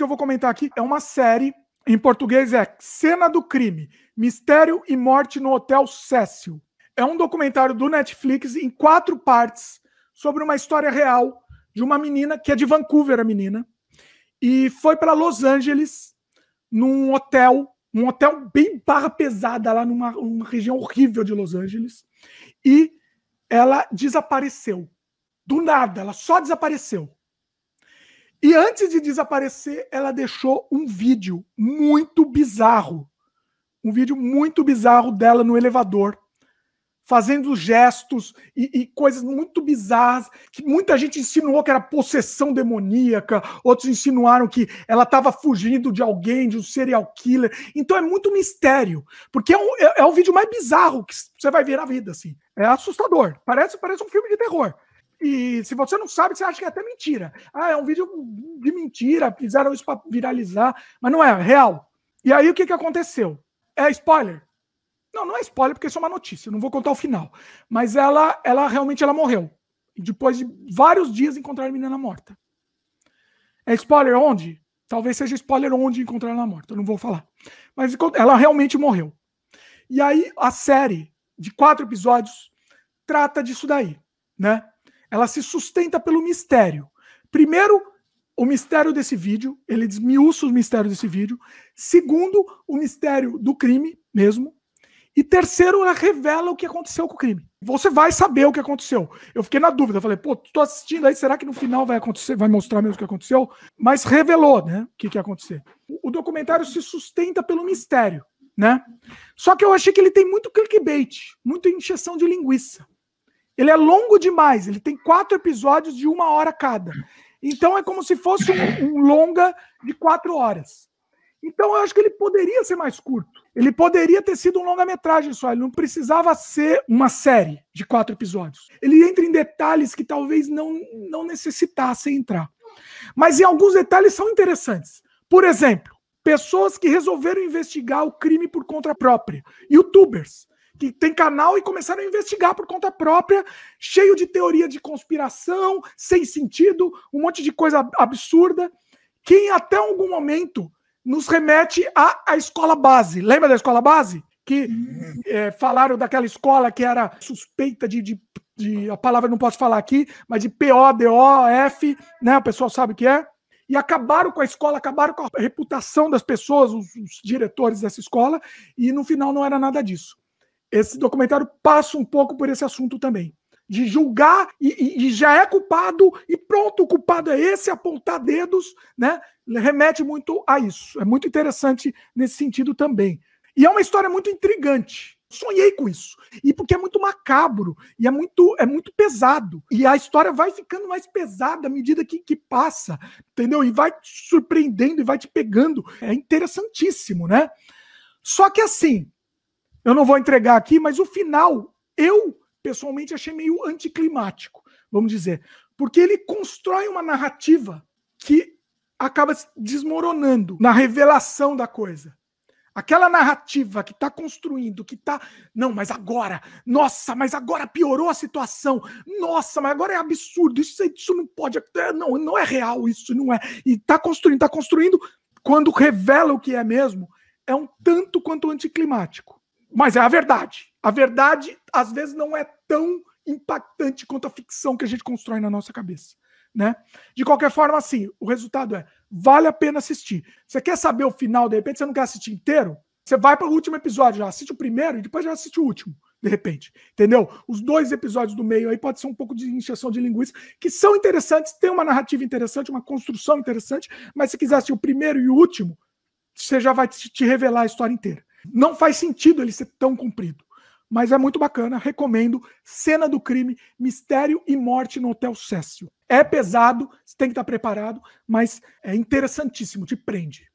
que eu vou comentar aqui é uma série, em português é Cena do Crime, Mistério e Morte no Hotel Cecil. É um documentário do Netflix em quatro partes sobre uma história real de uma menina que é de Vancouver, a menina, e foi para Los Angeles num hotel, um hotel bem barra pesada lá numa, numa região horrível de Los Angeles, e ela desapareceu. Do nada, ela só desapareceu. E antes de desaparecer, ela deixou um vídeo muito bizarro. Um vídeo muito bizarro dela no elevador, fazendo gestos e, e, coisas muito bizarras, que muita gente insinuou que era possessão demoníaca, outros insinuaram que ela estava fugindo de alguém, de um serial killer. Então é muito mistério, porque é, um, é, é o vídeo mais bizarro que você vai ver na vida, assim. É assustador. Parece, parece um filme de terror. E se você não sabe, você acha que é até mentira. Ah, é um vídeo de mentira, fizeram isso para viralizar, mas não é, é real. E aí o que, que aconteceu? É spoiler? Não, não é spoiler porque isso é uma notícia, não vou contar o final. Mas ela, ela realmente ela morreu. depois de vários dias encontraram a menina morta. É spoiler onde? Talvez seja spoiler onde encontrar ela morta, eu não vou falar. Mas ela realmente morreu. E aí a série de quatro episódios trata disso daí, né? ela se sustenta pelo mistério. Primeiro, o mistério desse vídeo, ele desmiuça o mistério desse vídeo. Segundo, o mistério do crime mesmo. E terceiro, ela revela o que aconteceu com o crime. Você vai saber o que aconteceu. Eu fiquei na dúvida, falei, pô, tô assistindo aí, será que no final vai acontecer, vai mostrar mesmo o que aconteceu? Mas revelou, né, o que, que ia acontecer. O documentário se sustenta pelo mistério, né? Só que eu achei que ele tem muito clickbait, muita injeção de linguiça. Ele é longo demais, ele tem quatro episódios de uma hora cada. Então é como se fosse um, um longa de quatro horas. Então eu acho que ele poderia ser mais curto. Ele poderia ter sido um longa-metragem só, ele não precisava ser uma série de quatro episódios. Ele entra em detalhes que talvez não, não necessitassem entrar. Mas em alguns detalhes são interessantes. Por exemplo, pessoas que resolveram investigar o crime por conta própria, youtubers que tem canal e começaram a investigar por conta própria, cheio de teoria de conspiração, sem sentido, um monte de coisa absurda, que em até algum momento nos remete à, à escola base. Lembra da escola base? Que é, falaram daquela escola que era suspeita de, de, de, A palavra não posso falar aqui, mas de PO, DO, F, né? O pessoal sabe o que é. E acabaram com a escola, acabaram com a reputação das pessoas, os, os diretores dessa escola, e no final não era nada disso esse documentário passa um pouco por esse assunto também. De julgar e, e já é culpado, e pronto, o culpado é esse, apontar dedos, né? Remete muito a isso. É muito interessante nesse sentido também. E é uma história muito intrigante. Sonhei com isso. E porque é muito macabro, e é muito, é muito pesado. E a história vai ficando mais pesada à medida que, que passa, entendeu? E vai te surpreendendo e vai te pegando. É interessantíssimo, né? Só que assim, eu não vou entregar aqui, mas o final, eu pessoalmente achei meio anticlimático, vamos dizer. Porque ele constrói uma narrativa que acaba desmoronando na revelação da coisa. Aquela narrativa que está construindo, que está. Não, mas agora. Nossa, mas agora piorou a situação. Nossa, mas agora é absurdo. Isso, isso não pode. Não, não é real isso, não é. E está construindo, está construindo. Quando revela o que é mesmo, é um tanto quanto anticlimático. Mas é a verdade. A verdade, às vezes, não é tão impactante quanto a ficção que a gente constrói na nossa cabeça. Né? De qualquer forma, assim, o resultado é: vale a pena assistir. Você quer saber o final, de repente, você não quer assistir inteiro? Você vai para o último episódio, já assiste o primeiro e depois já assiste o último, de repente. Entendeu? Os dois episódios do meio aí pode ser um pouco de injeção de linguiça, que são interessantes, tem uma narrativa interessante, uma construção interessante, mas se quiser assistir o primeiro e o último, você já vai te revelar a história inteira. Não faz sentido ele ser tão comprido. Mas é muito bacana, recomendo. Cena do crime, mistério e morte no Hotel Cécio. É pesado, você tem que estar preparado, mas é interessantíssimo, te prende.